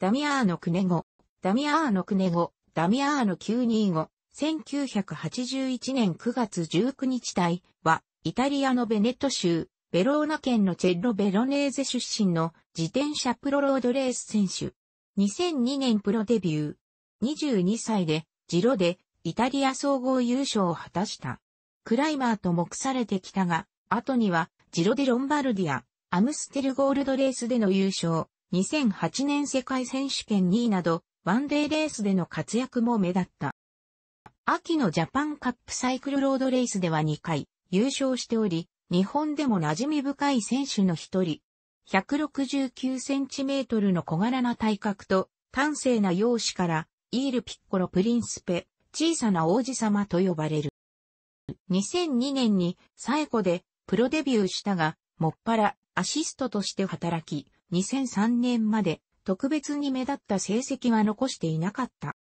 ダミアーノ・クネゴ、ダミアーノ・クネゴ、ダミアーノ925、1981年9月19日隊は、イタリアのベネット州、ベローナ県のチェッロ・ベロネーゼ出身の自転車プロロードレース選手。2002年プロデビュー。22歳で、ジロで、イタリア総合優勝を果たした。クライマーと目されてきたが、後には、ジロデ・ロンバルディア、アムステルゴールドレースでの優勝、2008年世界選手権2位など、ワンデーレースでの活躍も目立った。秋のジャパンカップサイクルロードレースでは2回優勝しており、日本でも馴染み深い選手の一人。169センチメートルの小柄な体格と端正な容姿から、イールピッコロプリンスペ、小さな王子様と呼ばれる。2002年に最後でプロデビューしたが、もっぱらアシストとして働き、2003年まで特別に目立った成績は残していなかった。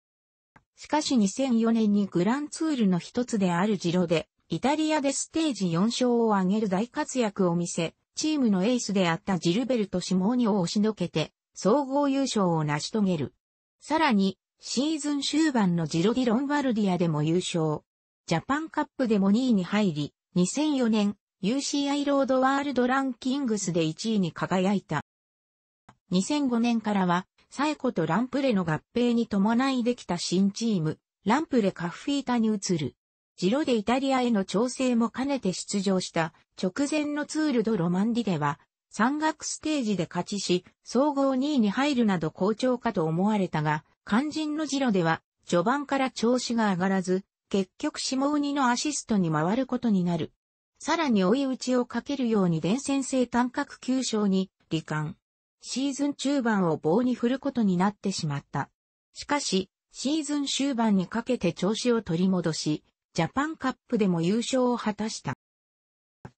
しかし2004年にグランツールの一つであるジロで、イタリアでステージ4勝を挙げる大活躍を見せ、チームのエースであったジルベルト・シモーニを押しのけて、総合優勝を成し遂げる。さらに、シーズン終盤のジロディ・ロンバルディアでも優勝。ジャパンカップでも2位に入り、2004年 UCI ロードワールドランキングスで1位に輝いた。2005年からは、サエコとランプレの合併に伴いできた新チーム、ランプレカフィータに移る。ジロでイタリアへの調整も兼ねて出場した直前のツールドロマンディでは、山岳ステージで勝ちし、総合2位に入るなど好調かと思われたが、肝心のジロでは、序盤から調子が上がらず、結局下鬼のアシストに回ることになる。さらに追い打ちをかけるように伝染性単角急症に、罹患。シーズン中盤を棒に振ることになってしまった。しかし、シーズン終盤にかけて調子を取り戻し、ジャパンカップでも優勝を果たした。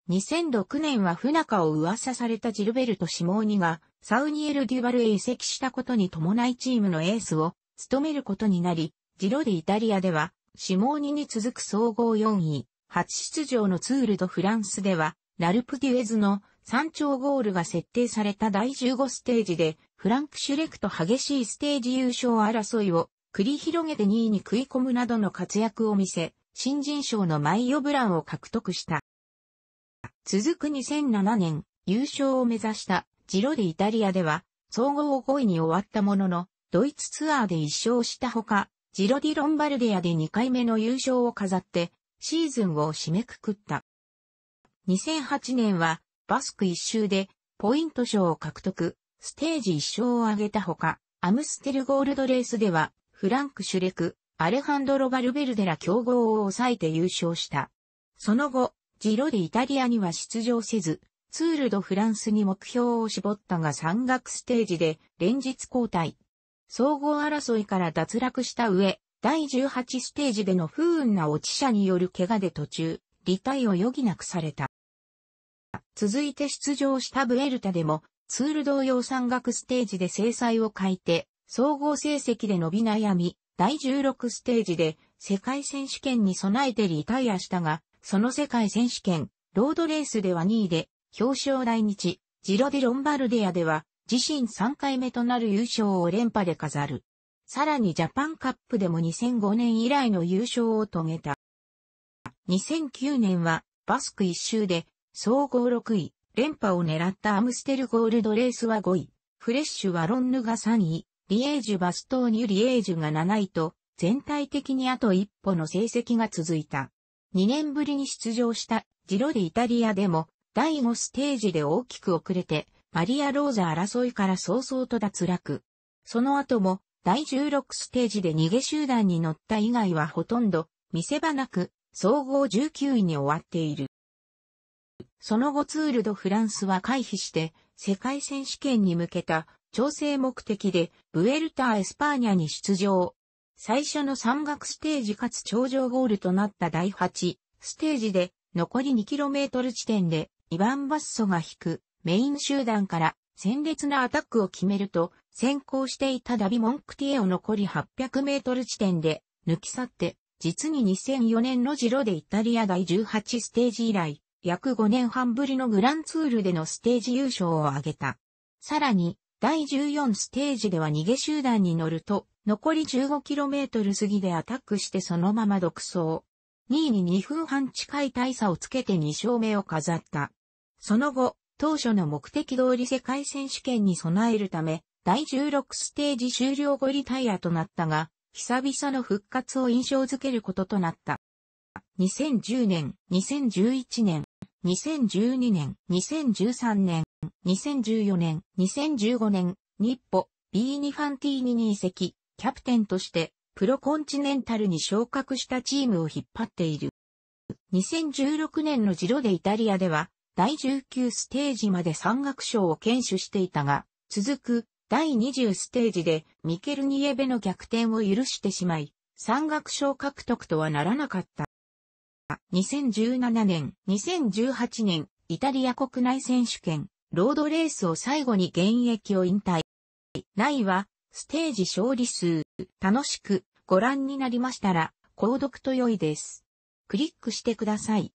2006年は不仲を噂されたジルベルト・シモーニが、サウニエル・デュバルへ移籍したことに伴いチームのエースを務めることになり、ジロディ・イタリアでは、シモーニに続く総合4位、初出場のツール・ド・フランスでは、ラルプ・デュエズの山頂ゴールが設定された第15ステージで、フランク・シュレクと激しいステージ優勝争いを繰り広げて2位に食い込むなどの活躍を見せ、新人賞のマイオブランを獲得した。続く2007年、優勝を目指したジロディイタリアでは、総合5位に終わったものの、ドイツツアーで1勝したほか、ジロディ・ロンバルディアで2回目の優勝を飾って、シーズンを締めくくった。2008年はバスク一周でポイント賞を獲得、ステージ一勝を挙げたほか、アムステルゴールドレースでは、フランク・シュレク、アレハンドロ・バルベルデラ競合を抑えて優勝した。その後、ジロでイタリアには出場せず、ツールド・フランスに目標を絞ったが山岳ステージで連日交代。総合争いから脱落した上、第18ステージでの不運な落ち者による怪我で途中、離退を余儀なくされた。続いて出場したブエルタでも、ツール同様山岳ステージで制裁を欠いて、総合成績で伸び悩み、第16ステージで世界選手権に備えてリタイアしたが、その世界選手権、ロードレースでは2位で、表彰来日、ジロディ・ロンバルディアでは、自身3回目となる優勝を連覇で飾る。さらにジャパンカップでも2005年以来の優勝を遂げた。2009年は、バスク一周で総合6位、連覇を狙ったアムステルゴールドレースは5位、フレッシュはロンヌが3位、リエージュバストーニュリエージュが7位と、全体的にあと一歩の成績が続いた。2年ぶりに出場したジロディイタリアでも第5ステージで大きく遅れてマリア・ローザ争いから早々と脱落。その後も第16ステージで逃げ集団に乗った以外はほとんど見せ場なく総合19位に終わっている。その後ツールドフランスは回避して、世界選手権に向けた調整目的で、ブエルタ・ー・エスパーニャに出場。最初の山岳ステージかつ頂上ゴールとなった第8ステージで、残り 2km 地点で、イバン・バッソが引くメイン集団から鮮烈なアタックを決めると、先行していたダビ・モンクティエを残り 800m 地点で抜き去って、実に2004年のジロでイタリア第18ステージ以来、約5年半ぶりのグランツールでのステージ優勝を挙げた。さらに、第14ステージでは逃げ集団に乗ると、残り 15km 過ぎでアタックしてそのまま独走。2位に2分半近い大差をつけて2勝目を飾った。その後、当初の目的通り世界選手権に備えるため、第16ステージ終了後リタイアとなったが、久々の復活を印象づけることとなった。2010年、2011年、2012年、2013年、2014年、2015年、日ビ b ニファンティーニに移籍、キャプテンとして、プロコンチネンタルに昇格したチームを引っ張っている。2016年のジロでイタリアでは、第19ステージまで山岳賞を堅守していたが、続く第20ステージでミケルニエベの逆転を許してしまい、山岳賞獲得とはならなかった。2017年、2018年、イタリア国内選手権、ロードレースを最後に現役を引退。内は、ステージ勝利数、楽しくご覧になりましたら、購読と良いです。クリックしてください。